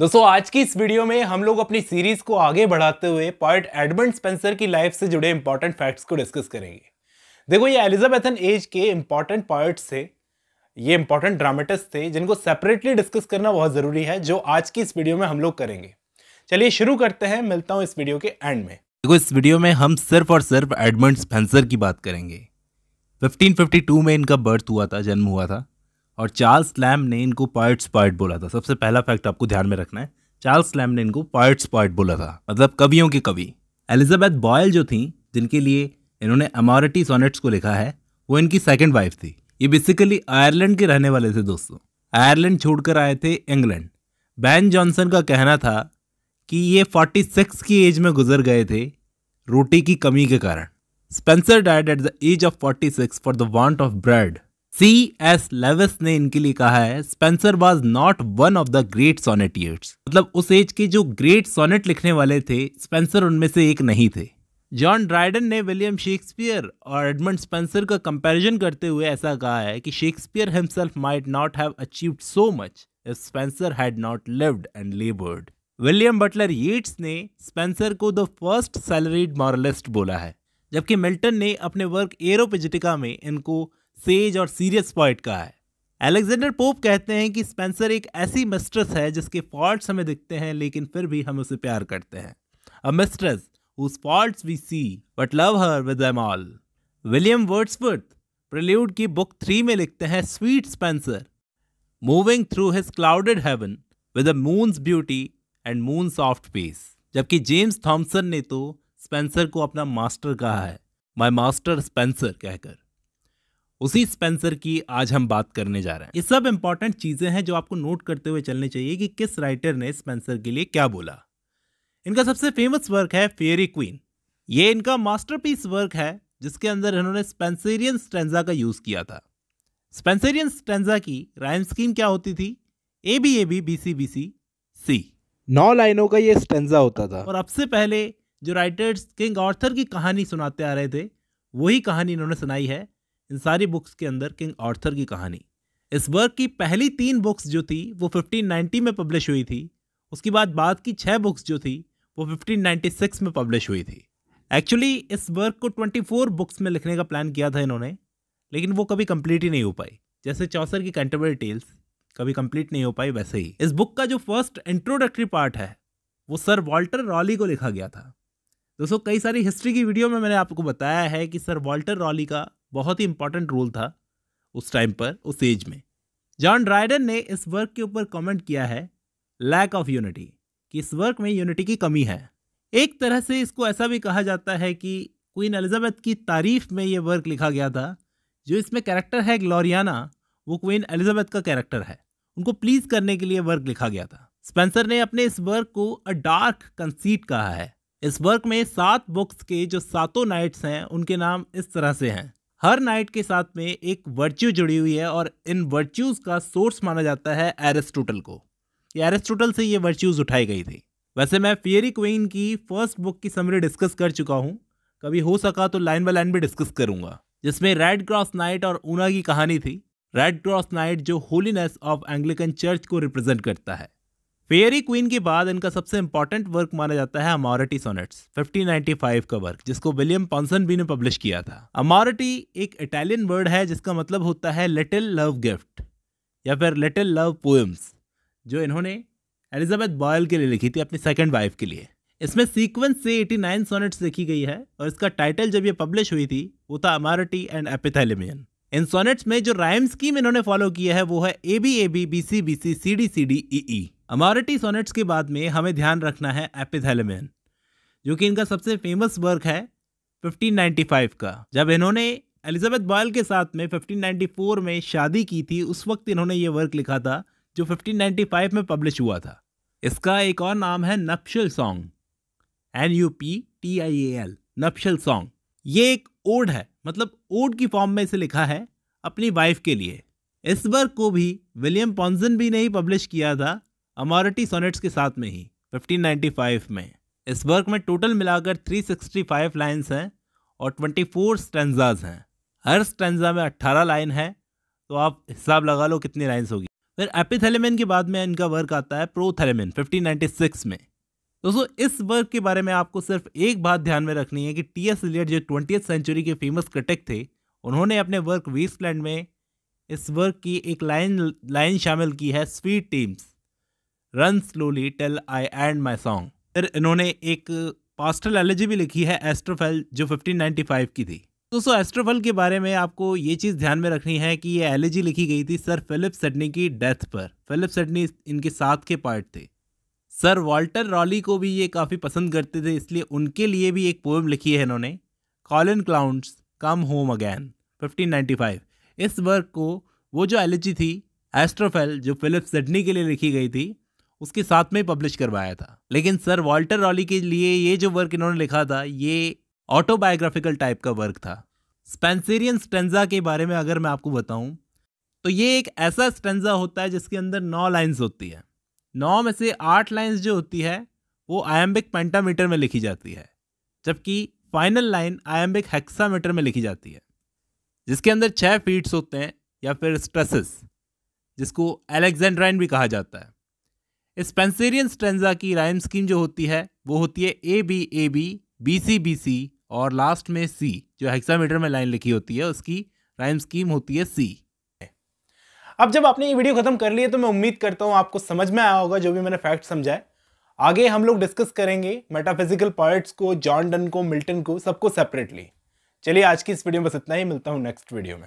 दोस्तों आज की इस वीडियो में हम लोग अपनी सीरीज को आगे बढ़ाते हुए पॉइंट एडमंड स्पेंसर की लाइफ से जुड़े इंपॉर्टेंट फैक्ट्स को डिस्कस करेंगे देखो ये एलिजाबेथन एज के इंपॉर्टेंट पॉइंट्स थे ये इंपॉर्टेंट ड्रामेटिस्ट थे जिनको सेपरेटली डिस्कस करना बहुत ज़रूरी है जो आज की इस वीडियो में हम लोग करेंगे चलिए शुरू करते हैं मिलता हूँ इस वीडियो के एंड में देखो इस वीडियो में हम सिर्फ और सिर्फ एडमंड स्पेंसर की बात करेंगे फिफ्टीन में इनका बर्थ हुआ था जन्म हुआ था और चार्ल्स लैम ने इनको पार्ट्स पॉइट बोला था सबसे पहला फैक्ट आपको ध्यान में रखना है चार्ल्स लैम ने इनको पार्ट्स पॉइट बोला था मतलब कवियों के कवि एलिजाबेथ बॉयल जो थी जिनके लिए इन्होंने अमोरिटी सोनेट्स को लिखा है वो इनकी सेकेंड वाइफ थी ये बेसिकली आयरलैंड के रहने वाले थे दोस्तों आयरलैंड छोड़कर आए थे इंग्लैंड बैन जॉनसन का कहना था कि ये 46 की एज में गुजर गए थे रोटी की कमी के कारण Spenser died at the age of 46 for the want of bread C S Lewis ने इनके लिए कहा है Spenser was not one of the great sonneteers मतलब उस एज के जो ग्रेट सोनेट लिखने वाले थे स्पेंसर उनमें से एक नहीं थे जॉन ड्राइडन ने विलियम शेक्सपियर और एडमंड स्पेंसर का कंपैरिजन करते हुए ऐसा कहा है कि Shakespeare himself might not have achieved so much if Spenser had not lived and laboured William Butler Yeats ने स्पेंसर को द फर्स्ट सैलरीड मॉरलिस्ट बोला है जबकि मिल्टन ने अपने वर्क एरोपेजिटिका में इनको सेज और सीरियस पॉइंट का है एलेक्जेंडर पोप कहते हैं कि स्पेंसर एक ऐसी मिस्ट्रेस है जिसके फॉल्ट्स हमें दिखते हैं लेकिन फिर भी हम उसे प्यार करते हैं अ mistress whose faults we C but love her with am all William Wordsworth Prelude की बुक थ्री में लिखते हैं sweet Spencer moving through his clouded heaven with a moons beauty and moon soft piece जबकि James Thompson ने तो Spencer को अपना master कहा है माई मास्टर स्पेंसर कहकर उसी स्पेंसर की आज हम बात करने जा रहे हैं ये सब इंपॉर्टेंट चीज़ें हैं जो आपको नोट करते हुए चलने चाहिए कि किस राइटर ने स्पेंसर के लिए क्या बोला इनका सबसे फेमस वर्क है फेयरी क्वीन ये इनका मास्टरपीस वर्क है जिसके अंदर इन्होंने स्पेंसेरियन स्टेंजा का यूज़ किया था स्पेंसेरियन स्टेंजा की राइम स्कीम क्या होती थी A B A B B C B C C नौ लाइनों का ये स्टेंजा होता था और अब से पहले जो राइटर्स किंग आर्थर की कहानी सुनाते आ रहे थे वही कहानी इन्होंने सुनाई है इन सारी बुक्स के अंदर किंग आर्थर की कहानी इस वर्क की पहली तीन बुक्स जो थी वो 1590 में पब्लिश हुई थी उसके बाद बाद की छः बुक्स जो थी वो 1596 में पब्लिश हुई थी एक्चुअली इस वर्क को 24 बुक्स में लिखने का प्लान किया था इन्होंने लेकिन वो कभी कंप्लीट ही नहीं हो पाई जैसे चौसर की कैंटरबरी टेल्स कभी कंप्लीट नहीं हो पाई वैसे ही इस बुक का जो फर्स्ट इंट्रोडक्टरी पार्ट है वो सर वॉल्टर रॉली को लिखा गया था दोस्तों कई सारी हिस्ट्री की वीडियो में मैंने आपको बताया है कि सर वॉल्टर रॉली का बहुत ही इंपॉर्टेंट रोल था उस टाइम पर उस एज में जॉन ड्राइडन ने इस वर्क के ऊपर कमेंट किया है लैक ऑफ यूनिटी कि इस वर्क में यूनिटी की कमी है एक तरह से इसको ऐसा भी कहा जाता है कि क्वीन एलिजाबेथ की तारीफ में ये वर्क लिखा गया था जो इसमें कैरेक्टर है ग्लोरियाना वो क्वीन एलिजाबेथ का कैरेक्टर है उनको प्लीज करने के लिए वर्क लिखा गया था स्पेंसर ने अपने इस वर्क को अ डार्क कंसीट कहा है इस वर्क में सात बुक्स के जो सातों नाइट्स हैं उनके नाम इस तरह से हैं हर नाइट के साथ में एक वर्च्यू जुड़ी हुई है और इन वर्च्यूज़ का सोर्स माना जाता है एरिस्टोटल को एरिस्टोटल से ये वर्च्यूज़ उठाई गई थी वैसे मैं फियरी क्वीन की फर्स्ट बुक की समरी डिस्कस कर चुका हूँ कभी हो सका तो लाइन बाय लाइन भी डिस्कस करूंगा जिसमें रेड क्रॉस नाइट और ऊना की कहानी थी रेड क्रॉस नाइट जो होलीनेस ऑफ एंग्लिकन चर्च को रिप्रेजेंट करता है फेयरी क्वीन के बाद इनका सबसे इंपॉर्टेंट वर्क माना जाता है अमोरिटी सोनेट्स 1595 का वर्क जिसको विलियम पॉन्सन भी ने पब्लिश किया था अमोरिटी एक इटालियन वर्ड है जिसका मतलब होता है लिटिल लव गिफ्ट या फिर लिटिल लव पोएम्स जो इन्होंने एलिजाबेथ बॉयल के लिए लिखी थी अपनी सेकेंड वाइफ के लिए इसमें सीक्वेंस से 89 सोनेट्स लिखी गई है और इसका टाइटल जब ये पब्लिश हुई थी वो था अमारटी एंड एपिथेलिमियन इन सोनेट्स में जो राइम स्कीम इन्होंने फॉलो किया है वो है A B A B B C B C C D C D E E Amoretti sonnets के बाद में हमें ध्यान रखना है एपिथेलमियन जो कि इनका सबसे फेमस वर्क है 1595 का जब इन्होंने एलिजाबेथ बॉयल के साथ में 1594 में शादी की थी उस वक्त इन्होंने ये वर्क लिखा था जो 1595 में पब्लिश हुआ था इसका एक और नाम है nuptial song N U P T I A L nuptial song ये एक ओड है मतलब ओड की फॉर्म में इसे लिखा है अपनी वाइफ के लिए इस वर्क को भी विलियम पॉन्जन भी नहीं पब्लिश किया था अमोरिटी सोनेट्स के साथ में ही 1595 में इस वर्क में टोटल मिलाकर 365 लाइंस हैं और 24 स्टेंजाज हैं हर स्टेंजा में 18 लाइन है तो आप हिसाब लगा लो कितनी लाइन्स होगी फिर एपिथेलेमिन के बाद में इनका वर्क आता है प्रोथेलेमिन 1596 में दोस्तों इस वर्क के बारे में आपको सिर्फ एक बात ध्यान में रखनी है कि टी एस इलियट जो ट्वेंटी सेंचुरी के फेमस क्रिटिक थे उन्होंने अपने वर्क वेस्टलैंड में इस वर्क की एक लाइन लाइन शामिल की है sweet Thames run slowly till I and my song फिर इन्होंने एक पास्टल एलर्जी भी लिखी है एस्ट्रोफेल जो 1595 की थी दोस्तों एस्ट्रोफेल के बारे में आपको ये चीज़ ध्यान में रखनी है कि ये एलर्जी लिखी गई थी सर फिलिप सडनी की डेथ पर फिलिप सडनी इनके साथ के पार्ट थे सर वॉल्टर रॉली को भी ये काफ़ी पसंद करते थे इसलिए उनके लिए भी एक पोएम लिखी है इन्होंने Colin Clout's come home again 1595 इस वर्क को वो जो एलर्जी थी एस्ट्रोफेल जो फिलिप सडनी के लिए लिखी गई थी उसके साथ में पब्लिश करवाया था लेकिन सर वॉल्टर रॉली के लिए ये जो वर्क इन्होंने लिखा था ये ऑटोबायोग्राफिकल टाइप का वर्क था स्पेंसेरियन स्टेंजा के बारे में अगर मैं आपको बताऊं तो ये एक ऐसा स्टेंजा होता है जिसके अंदर नौ लाइंस होती है नौ में से आठ लाइंस जो होती है वो आयम्बिक पेंटामीटर में लिखी जाती है जबकि फाइनल लाइन आयम्बिक हेक्सामीटर में लिखी जाती है जिसके अंदर छः फीट्स होते हैं या फिर स्ट्रेसेस जिसको एलेक्जेंड्राइन भी कहा जाता है स्पेंसेरियन स्ट्रेंजा की राइम स्कीम जो होती है वो होती है A B A B B C B C और लास्ट में सी जो हेक्सामीटर में लाइन लिखी होती है उसकी राइम स्कीम होती है सी अब जब आपने ये वीडियो खत्म कर लिया तो मैं उम्मीद करता हूँ आपको समझ में आया होगा जो भी मैंने फैक्ट समझाए आगे हम लोग डिस्कस करेंगे मेटाफिजिकल पार्ट्स को जॉन डन को मिल्टन को सबको सेपरेटली चलिए आज की इस वीडियो में बस इतना ही मिलता हूँ नेक्स्ट वीडियो में